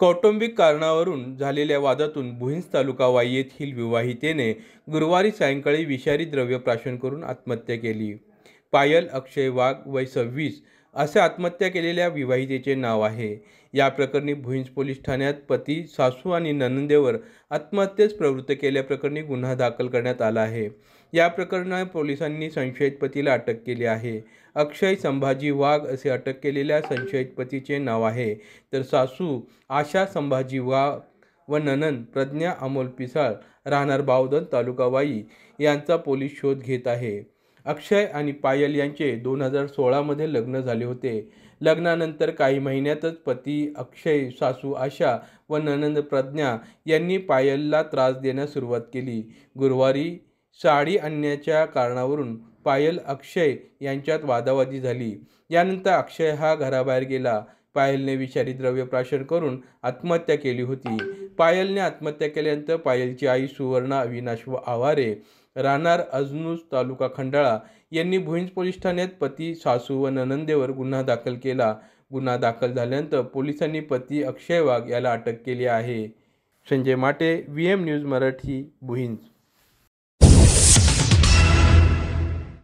कौटुंबिक कारणावरून झालेल्या वादातून भुईंज तालुका येथील विवाहितेने गुरुवारी सायंकाळी विषारी द्रव्य प्राशन करून आत्महत्या केली पायल अक्षय वाघ वय सव्वीस असे आत्महत्या केलेल्या विवाहितेचे नाव आहे या प्रकरणी भुईंज पोलीस ठाण्यात पती सासू आणि ननंदेवर आत्महत्येस प्रवृत्त केल्याप्रकरणी गुन्हा दाखल करण्यात आला आहे या प्रकरणात पोलिसांनी संशयित पतीला अटक केली आहे अक्षय संभाजी वाघ असे अटक केलेल्या संशयित पतीचे नाव आहे तर सासू आशा संभाजी वाघ व ननन प्रज्ञा अमोल पिसाळ राहणार बावदन तालुका यांचा पोलीस शोध घेत आहे अक्षय आणि पायल यांचे दोन हजार सोळामध्ये लग्न झाले होते लग्नानंतर काही महिन्यातच पती अक्षय सासू आशा व ननंद प्रज्ञा यांनी पायलला त्रास देण्यास सुरुवात केली गुरुवारी साडी आणण्याच्या कारणावरून पायल अक्षय यांच्यात वादावादी झाली यानंतर अक्षय हा घराबाहेर गेला पायलने विषारी द्रव्य प्राशन करून आत्महत्या केली होती पायलने आत्महत्या केल्यानंतर पायलची आई सुवर्णा अविनाश व आवारे राहणार अजनूज तालुका खंडाळा यांनी भुईंज पोलीस ठाण्यात पती सासू व ननंदेवर गुन्हा दाखल केला गुन्हा दाखल झाल्यानंतर पोलिसांनी पती अक्षय वाघ याला अटक केली आहे Sanjay Mate V M news Marathi Bhuinj